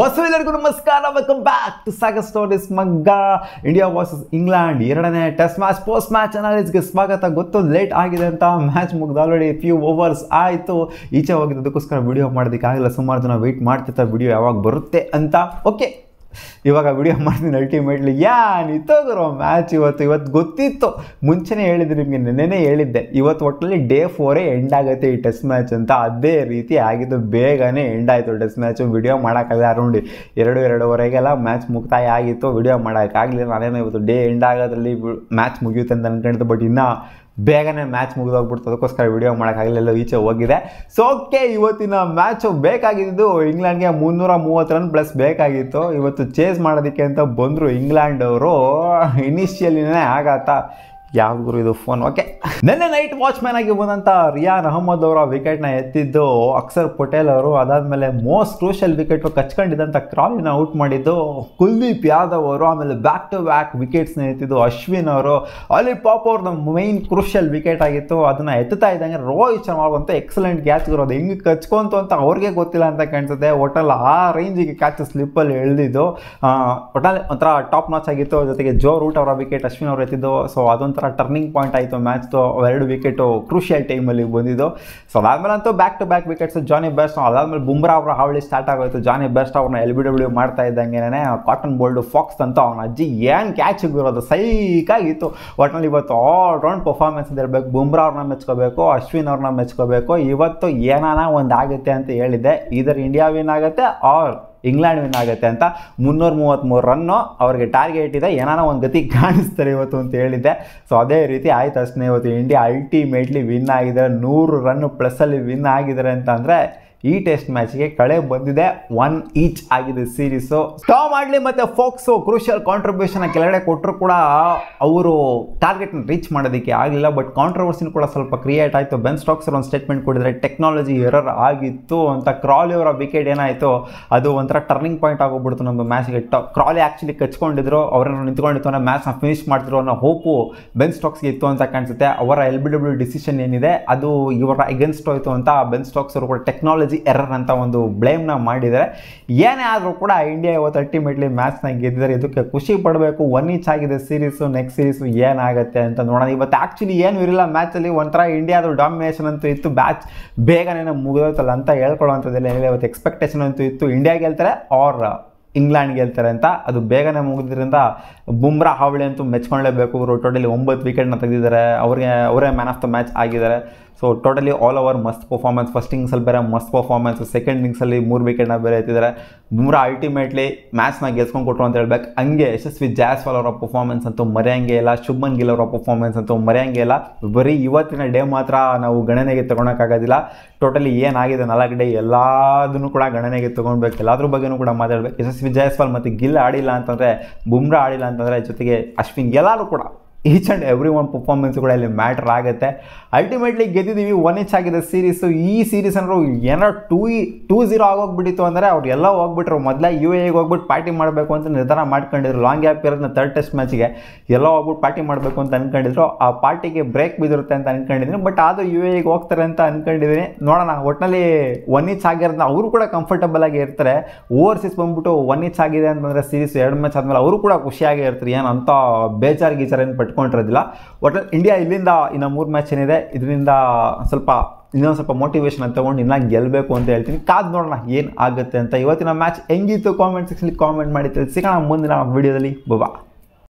ವಸುವೆಲ್ಲರಿಗೂ ನಮಸ್ಕಾರ welcome back to saga stories ಮಗ್ಗ India versus England ಎರಡನೇ ಟೆಸ್ಟ್ ಮ್ಯಾಚ್ ಪೋಸ್ಟ್ ಮ್ಯಾಚ್ ಅನಾಲಿಸ್ಗೆ ಸ್ವಾಗತ ಗೊತ್ತು ಲೇಟ್ ಆಗಿದೆ ಅಂತ ಮ್ಯಾಚ್ ಮುಗ್ದು ಆಲ್ರೆಡಿ ಫ್ಯೂ ಓವರ್ಸ್ ಆಯಿತು ಈಚೆ ಹೋಗಿದ್ದಕ್ಕೋಸ್ಕರ ವಿಡಿಯೋ ಮಾಡೋದಕ್ಕಾಗಲ್ಲ ಸುಮಾರು ಜನ ವೆಯ್ಟ್ ಮಾಡ್ತಿರ್ತಾರೆ ವಿಡಿಯೋ ಯಾವಾಗ ಬರುತ್ತೆ ಅಂತ ಓಕೆ ಇವಾಗ ವಿಡಿಯೋ ಮಾಡ್ತೀನಿ ಅಲ್ಟಿಮೇಟ್ಲಿ ಯಾ ನಿಂತೋಗ್ರೋ ಮ್ಯಾಚ್ ಇವತ್ತು ಇವತ್ತು ಗೊತ್ತಿತ್ತು ಮುಂಚೆನೇ ಹೇಳಿದ್ದೆ ನಿಮಗೆ ನೆನ್ನೆನೇ ಹೇಳಿದ್ದೆ ಇವತ್ತು ಒಟ್ಟಲ್ಲಿ ಡೇ ಫೋರೇ ಎಂಡ್ ಆಗುತ್ತೆ ಈ ಟೆಸ್ಟ್ ಮ್ಯಾಚ್ ಅಂತ ಅದೇ ರೀತಿ ಆಗಿದ್ದು ಬೇಗನೆ ಎಂಡ್ ಆಯಿತು ಟೆಸ್ಟ್ ಮ್ಯಾಚು ವಿಡಿಯೋ ಮಾಡೋಕ್ಕಾಗಲ್ಲ ಅರೌಂಡ್ ಎರಡು ಎರಡೂವರೆಗೆಲ್ಲ ಮ್ಯಾಚ್ ಮುಕ್ತಾಯ ಆಗಿತ್ತು ವಿಡಿಯೋ ಮಾಡೋಕ್ಕಾಗಲಿಲ್ಲ ನಾನೇನೋ ಇವತ್ತು ಡೇ ಎಂಡ್ ಆಗೋದ್ರಲ್ಲಿ ಮ್ಯಾಚ್ ಮುಗಿಯುತ್ತೆ ಅಂತ ಅನ್ಕೊಂಡಿದ್ದೆ ಬಟ್ ಇನ್ನೂ ಬೇಗನೆ ಮ್ಯಾಚ್ ಮುಗಿದೋಗ್ಬಿಡ್ತು ಅದಕ್ಕೋಸ್ಕರ ವಿಡಿಯೋ ಮಾಡೋಕ್ಕಾಗಲಿಲ್ಲ ಈಚೆ ಹೋಗಿದೆ ಸೊ ಓಕೆ ಇವತ್ತಿನ ಮ್ಯಾಚು ಬೇಕಾಗಿದ್ದು ಇಂಗ್ಲೆಂಡ್ಗೆ ಮುನ್ನೂರ ಮೂವತ್ತು ರನ್ ಪ್ಲಸ್ ಬೇಕಾಗಿತ್ತು ಇವತ್ತು ಚೇಸ್ ಮಾಡೋದಕ್ಕೆ ಅಂತ ಬಂದರು ಅವರು ಇನಿಷಿಯಲಿನೇ ಆಗಾತ ಯಾವ್ದು ಇದು ಫೋನ್ ಓಕೆ ನಿನ್ನೆ ನೈಟ್ ವಾಚ್ಮ್ಯಾನ್ ಆಗಿ ಬಂದಂತ ರಿಯಾನ್ ಅಹಮದ್ ಅವರ ವಿಕೆಟ್ನ ಎತ್ತಿದ್ದು ಅಕ್ಷರ್ ಪಟೇಲ್ ಅವರು ಅದಾದಮೇಲೆ ಮೋಸ್ಟ್ ಕ್ರೂಷಲ್ ವಿಕೆಟ್ ಕಚ್ಕೊಂಡಿದ್ದಂಥ ಕ್ರಾಲಿನ ಔಟ್ ಮಾಡಿದ್ದು ಕುಲ್ದೀಪ್ ಯಾದವ್ ಅವರು ಆಮೇಲೆ ಬ್ಯಾಕ್ ಟು ಬ್ಯಾಕ್ ವಿಕೆಟ್ಸ್ನ ಎತ್ತಿದ್ದು ಅಶ್ವಿನ್ ಅವರು ಅಲ್ಲಿ ಪಾಪ್ ಅವ್ರದ್ದು ಮೈನ್ ಕ್ರೂಷಲ್ ವಿಕೆಟ್ ಆಗಿತ್ತು ಅದನ್ನು ಎತ್ತುತ್ತಾ ಇದ್ದಂಗೆ ರೋಹಿತ್ ಶರ್ಮಾ ಅವ್ರಂತ ಎಕ್ಸಲೆಂಟ್ ಕ್ಯಾಚ್ ಇರೋದು ಹೆಂಗೆ ಕಚ್ಕೊಂತು ಅಂತ ಅವ್ರಿಗೆ ಗೊತ್ತಿಲ್ಲ ಅಂತ ಕಾಣಿಸುತ್ತೆ ಒಟ್ಟಲ್ಲಿ ಆ ರೇಂಜಿಗೆ ಕ್ಯಾಚ್ ಸ್ಲಿಪ್ಪಲ್ಲಿ ಎಳೆದಿದ್ದು ಒಟ್ಟಲ್ಲಿ ಒಂಥರ ಟಾಪ್ ಮ್ಯಾಚ್ ಆಗಿತ್ತು ಜೊತೆಗೆ ಜೋ ರೂಟ್ ಅವರ ವಿಕೆಟ್ ಅಶ್ವಿನ್ ಅವರು ಎತ್ತಿದ್ದು ಸೊ ಅದೊಂಥರ ಟರ್ನಿಂಗ್ ಪಾಯಿಂಟ್ ಆಯಿತು ಮ್ಯಾಚ್ದು ಎರಡು ವಿಕೆಟು ಕ್ರೂಷಿಯಲ್ ಟೈಮಲ್ಲಿ ಬಂದಿದ್ದು ಸೊ ಅದಾದಮೇಲೆ ಅಂತೂ back to back wickets Jonny Bairstow ಅದಾದಮೇಲೆ ಬುಮ್ರಾ ಅವರ ಹಾವಳಿ ಸ್ಟಾರ್ಟ್ ಆಗೋಯ್ತು ಜಾನಿ ಬೆಸ್ಟ್ ಅವ್ರನ್ನ ಎಲ್ ಬಿ ಡಬ್ಲ್ಯೂ ಮಾಡ್ತಾ ಇದ್ದಂಗೆನೇ ಕಾಟನ್ ಬೋಲ್ಡ್ ಫಾಕ್ಸ್ ಅಂತ ಅವನ ಅಜ್ಜಿ ಏನು ಕ್ಯಾಚಿಗೆ ಬರೋದು ಸೈಕಾಗಿತ್ತು ಒಟ್ನಲ್ಲಿ ಇವತ್ತು ಆಲ್ ರೌಂಡ್ ಪರ್ಫಾರ್ಮೆನ್ಸ್ ಅಂತ ಹೇಳ್ಬೇಕು ಬುಮ್ರಾ ಅವ್ರನ್ನ ಮೆಚ್ಕೋಬೇಕು ಅಶ್ವಿನ್ ಅವ್ರನ್ನ ಮೆಚ್ಕೋಬೇಕು ಇವತ್ತು ಏನಾನ ಒಂದು ಆಗುತ್ತೆ ಅಂತ ಹೇಳಿದ್ದೆ ಇದರ ಇಂಡಿಯಾ ವಿನ್ ಆಗುತ್ತೆ ಆರ್ ಇಂಗ್ಲೆಂಡ್ ವಿನ್ ಆಗುತ್ತೆ ಅಂತ ಮುನ್ನೂರ ಮೂವತ್ತ್ಮೂರು ರನ್ನು ಅವ್ರಿಗೆ ಟಾರ್ಗೆಟ್ ಇದೆ ಏನಾನ ಒಂದು ಗತಿ ಕಾಣಿಸ್ತಾರೆ ಇವತ್ತು ಅಂತ ಹೇಳಿದ್ದೆ ಸೊ ಅದೇ ರೀತಿ ಆಯ್ತು ಅಷ್ಟೇ ಇವತ್ತು ಇಂಡಿಯಾ ಅಲ್ಟಿಮೇಟ್ಲಿ ವಿನ್ ಆಗಿದ್ದಾರೆ ನೂರು ರನ್ನು ಪ್ಲಸ್ಸಲ್ಲಿ ವಿನ್ ಆಗಿದ್ದಾರೆ ಅಂತ ಈ ಟೆಸ್ಟ್ ಮ್ಯಾಚ್ಗೆ ಕಳೆ ಬಂದಿದೆ ಒನ್ ಈಚ್ ಆಗಿದೆ ಸೀರೀಸು ಟಾಮ್ ಆಡ್ಲಿ ಮತ್ತು ಫೋಕ್ಸು ಕ್ರೂಷಿಯಲ್ ಕಾಂಟ್ರಿಬ್ಯೂಷನ್ ಕೆಳಗಡೆ ಕೊಟ್ಟರು ಕೂಡ ಅವರು ಟಾರ್ಗೆಟ್ನ ರೀಚ್ ಮಾಡೋದಕ್ಕೆ ಆಗಲಿಲ್ಲ ಬಟ್ ಕಾಂಟ್ರವರ್ಸಿನ ಕೂಡ ಸ್ವಲ್ಪ ಕ್ರಿಯೇಟ್ ಆಯಿತು ಬೆನ್ ಸ್ಟಾಕ್ಸ್ ಒಂದು ಸ್ಟೇಟ್ಮೆಂಟ್ ಕೊಡಿದರೆ ಟೆಕ್ನಾಲಜಿ ಎರರ್ ಆಗಿತ್ತು ಅಂತ ಕ್ರಾಲಿ ಅವರ ವಿಕೆಟ್ ಏನಾಯಿತು ಅದು ಒಂಥರ ಟರ್ನಿಂಗ್ ಪಾಯಿಂಟ್ ಆಗೋಗ್ಬಿಡ್ತು ನಮ್ಮ ಮ್ಯಾಚ್ಗೆ ಟ ಕ್ರಾಲಿ ಆ್ಯಕ್ಚುಲಿ ಕಚ್ಕೊಂಡಿದ್ರು ಅವರನ್ನು ನಿಂತ್ಕೊಂಡಿತ್ತು ಅನ್ನೋ ಮ್ಯಾಚ್ನ ಫಿನಿಶ್ ಮಾಡ್ತಿದ್ರು ಅನ್ನೋ ಹೋಪು ಬೆನ್ ಸ್ಟಾಕ್ಸ್ಗೆ ಇತ್ತು ಅಂತ ಕಾಣಿಸುತ್ತೆ ಅವರ ಎಲ್ ಬಿ ಡಬ್ಲ್ಯೂ ಡಿಸಿಷನ್ ಏನಿದೆ ಅದು ಇವರ ಅಗೇನ್ಸ್ಟ್ ಹೋಯಿತು ಅಂತ ಬೆನ್ ಸ್ಟಾಕ್ಸ್ ಅವರು ಕೂಡ ಟೆಕ್ನಾಲಜಿ ಟೆಕ್ನಾಲಜಿ ಎರರ್ ಅಂತ ಒಂದು ಬ್ಲೇಮ್ನ ಮಾಡಿದರೆ ಏನೇ ಆದರೂ ಕೂಡ ಇಂಡಿಯಾ ಇವತ್ತು ಅಲ್ಟಿಮೇಟ್ಲಿ ಮ್ಯಾಚ್ನ ಗೆದ್ದಿದ್ದಾರೆ ಇದಕ್ಕೆ ಖುಷಿ ಪಡಬೇಕು ಒನ್ ಈಚ್ ಆಗಿದೆ ಸೀರೀಸು ನೆಕ್ಸ್ಟ್ ಸೀರೀಸು ಏನಾಗುತ್ತೆ ಅಂತ ನೋಡೋಣ ಇವತ್ತು ಆ್ಯಕ್ಚುಲಿ ಏನು ಇರಲಿಲ್ಲ ಮ್ಯಾಚಲ್ಲಿ ಒಂಥರ ಇಂಡಿಯಾದ ಡಾಮಿನೇಷನ್ ಅಂತೂ ಇತ್ತು ಮ್ಯಾಚ್ ಬೇಗನೆ ಮುಗಿದೋತಲ್ಲ ಅಂತ ಹೇಳ್ಕೊಳ್ಳೋವಂಥದ್ದೆಲ್ಲ ಏನಿಲ್ಲ ಇವತ್ತು ಎಕ್ಸ್ಪೆಕ್ಟೇಷನ್ ಅಂತೂ ಇತ್ತು ಇಂಡಿಯಾ ಗೆಲ್ತಾರೆ ಆರ್ ಇಂಗ್ಲೆಂಡ್ ಗೆಲ್ತಾರೆ ಅಂತ ಅದು ಬೇಗನೆ ಮುಗಿದ್ರಿಂದ ಬುಮ್ರಾ ಹಾವಳಿ ಅಂತೂ ಮೆಚ್ಕೊಳ್ಳೇಬೇಕು ಅವರು ಟೋಟಲಿ ಒಂಬತ್ತು ವಿಕೆಟ್ನ ತೆಗೆದಿದ್ದಾರೆ ಅವ್ರಿಗೆ ಅವರೇ ಮ್ಯಾನ್ ಆಫ್ ದ ಮ್ಯಾಚ್ ಆಗಿದ್ದಾರೆ ಸೊ ಟೋಟಲಿ ಆಲ್ ಓವರ್ ಮಸ್ತ್ ಪರ್ಫಾರ್ಮೆನ್ಸ್ ಫಸ್ಟ್ ಇನ್ನಿಂಗ್ಸಲ್ಲಿ ಬೇರೆ ಮಸ್ತ್ ಪರ್ಫಾರ್ಮೆನ್ಸ್ ಸೆಕೆಂಡ್ ಇನ್ನಿಂಗ್ಸಲ್ಲಿ ಮೂರು ವಿಕೆಟ್ನ ಬೇರೆ ಎತ್ತಿದ್ದಾರೆ ನೂರ ಅಲ್ಟಿಮೇಟ್ಲಿ ಮ್ಯಾಚ್ನ ಗೆಲ್ಸ್ಕೊಂಡು ಕೊಟ್ಟರು ಅಂತ ಹೇಳ್ಬೇಕು ಹಂಗೆ ಯಶಸ್ವಿ ಜಾಸ್ವಾಲ್ ಅವರ ಪರ್ಫಾರ್ಮೆನ್ಸ್ ಅಂತೂ ಮರೆಯಂಗೆ ಇಲ್ಲ ಶುಭಮನ್ ಗಿಲ್ ಅವರ ಪರ್ಫಾರ್ಮೆನ್ಸ್ ಅಂತೂ ಮರೆಯಂಗೆ ಇಲ್ಲ ಬರೀ ಇವತ್ತಿನ ಡೇ ಮಾತ್ರ ನಾವು ಗಣನೆಗೆ ತೊಗೊಳಕ್ಕಾಗೋದಿಲ್ಲ ಟೋಟಲಿ ಏನಾಗಿದೆ ನಾಲ್ಕು ಡೇ ಎಲ್ಲದನ್ನು ಕೂಡ ಗಣನೆಗೆ ತೊಗೊಳ್ಬೇಕು ಎಲ್ಲದ್ರ ಬಗ್ಗೆನೂ ಕೂಡ ಮಾತಾಡಬೇಕು ಯಶಸ್ವಿ ಜಯಸ್ವಾಲ್ ಮತ್ತು ಗಿಲ್ ಆಡಿಲ್ಲ ಅಂತಂದರೆ ಬುಮ್ರಾ ಆಡಿಲ್ಲ ಅಂತಂದರೆ ಜೊತೆಗೆ ಅಶ್ವಿನ್ ಎಲ್ಲರೂ ಕೂಡ ಈಚ್ ಆ್ಯಂಡ್ ಎವ್ರಿ ಒನ್ ಇಲ್ಲಿ ಮ್ಯಾಟ್ರ್ ಆಗುತ್ತೆ ಅಲ್ಟಿಮೇಟ್ಲಿ ಗೆದ್ದಿದ್ದೀವಿ ಒನ್ ಇಚ್ ಆಗಿದೆ ಸೀರೀಸು ಈ ಸೀರೀಸ್ e, ಅಂದ್ರೆ ಏನಾರು ಟೂ ಇ ಟೂ ಜೀರೋ ಆಗೋಗ್ಬಿಟ್ಟಿತ್ತು ಅಂದರೆ ಅವ್ರು ಎಲ್ಲ ಹೋಗ್ಬಿಟ್ರು ಮೊದಲೇ ಯು ಎಗೆ e ಹೋಗ್ಬಿಟ್ಟು ಪಾರ್ಟಿ ಮಾಡಬೇಕು ಅಂತ ನಿರ್ಧಾರ ಮಾಡ್ಕೊಂಡಿದ್ರು ಲಾಂಗ್ ಆ್ಯಪ್ ಇರೋದನ್ನ ತರ್ಡ್ ಟೆಸ್ಟ್ ಮ್ಯಾಚ್ಗೆ ಎಲ್ಲ ಹೋಗ್ಬಿಟ್ಟು ಪಾರ್ಟಿ ಮಾಡಬೇಕು ಅಂತ ಅಂದ್ಕೊಂಡಿದ್ರು ಆ ಪಾರ್ಟಿಗೆ ಬ್ರೇಕ್ ಬಿದ್ದಿರುತ್ತೆ ಅಂತ ಅಂದ್ಕೊಂಡಿದ್ದೀನಿ ಬಟ್ ಅದು ಯು ಎಗೆ e ಹೋಗ್ತಾರೆ ಅಂತ ಅಂದ್ಕೊಂಡಿದ್ದೀನಿ ನೋಡೋಣ ಒಟ್ನಲ್ಲಿ ಒನ್ ಇಚ್ ಆಗಿರೋದನ್ನ ಅವರು ಕೂಡ ಕಂಫರ್ಟಬಲ್ ಆಗಿ ಇರ್ತಾರೆ ಓವರ್ಸೀಸ್ ಬಂದ್ಬಿಟ್ಟು ಒನ್ ಇಚ್ ಆಗಿದೆ ಅಂತಂದರೆ ಸೀರೀಸ್ ಎರಡು ಮ್ಯಾಚ್ ಆದಮೇಲೆ ಅವರು ಕೂಡ ಖುಷಿಯಾಗಿ ಇರ್ತಾರೆ ಏನಂತ ಬೇಜಾರು ಏನು ಪಟ್ಟು ಕಟ್ಕೊಂಡಿರೋದಿಲ್ಲ ಒಟ್ನಲ್ಲಿ ಇಂಡಿಯಾ ಇಲ್ಲಿಂದ ಇನ್ನು ಮೂರು ಮ್ಯಾಚ್ ಏನಿದೆ ಇದರಿಂದ ಸ್ವಲ್ಪ ಇನ್ನೊಂದು ಸ್ವಲ್ಪ ಮೋಟಿವೇಶನ್ ತೊಗೊಂಡು ಇನ್ನೂ ಗೆಲ್ಲಬೇಕು ಅಂತ ಹೇಳ್ತೀನಿ ಕಾದು ನೋಡೋಣ ಏನು ಆಗುತ್ತೆ ಅಂತ ಇವತ್ತಿನ ಮ್ಯಾಚ್ ಹೆಂಗಿತ್ತು ಕಾಮೆಂಟ್ ಸೆಕ್ಷನ್ ಕಾಮೆಂಟ್ ಮಾಡಿ ತಿಳಿಸಿ ಮುಂದಿನ ವೀಡಿಯೋದಲ್ಲಿ ಬಬಾ